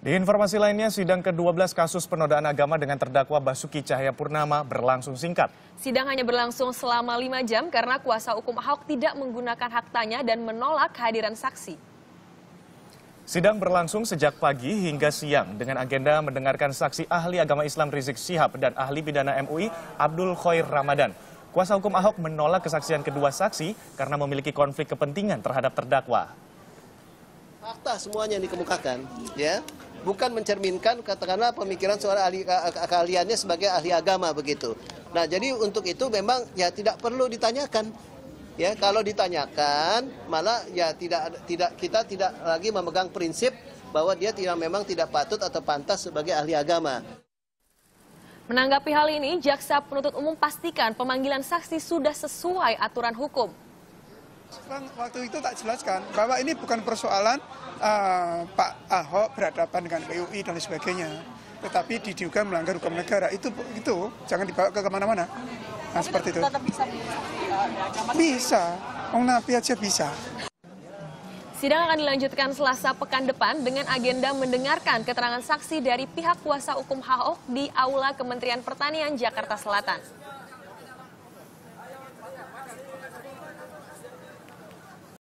Di informasi lainnya, sidang ke-12 kasus penodaan agama dengan terdakwa Basuki Cahayapurnama berlangsung singkat. Sidang hanya berlangsung selama 5 jam karena kuasa hukum Ahok tidak menggunakan hak tanya dan menolak kehadiran saksi. Sidang berlangsung sejak pagi hingga siang dengan agenda mendengarkan saksi ahli agama Islam Rizik Sihab dan ahli pidana MUI Abdul Khair Ramadan. Kuasa hukum Ahok menolak kesaksian kedua saksi karena memiliki konflik kepentingan terhadap terdakwa. Fakta semuanya yang dikemukakan, ya bukan mencerminkan katakanlah pemikiran seorang ahli keahliannya sebagai ahli agama begitu. Nah, jadi untuk itu memang ya tidak perlu ditanyakan. Ya, kalau ditanyakan malah ya tidak tidak kita tidak lagi memegang prinsip bahwa dia tidak memang tidak patut atau pantas sebagai ahli agama. Menanggapi hal ini, jaksa penuntut umum pastikan pemanggilan saksi sudah sesuai aturan hukum. Waktu itu tak jelaskan bahwa ini bukan persoalan uh, Pak Ahok berhadapan dengan PUI dan sebagainya, tetapi diduga melanggar hukum negara itu itu jangan dibawa ke kemana-mana. Nah, seperti itu. bisa. Bisa, Om Nabi aja bisa. Sidang akan dilanjutkan Selasa pekan depan dengan agenda mendengarkan keterangan saksi dari pihak kuasa hukum Ahok di Aula Kementerian Pertanian Jakarta Selatan.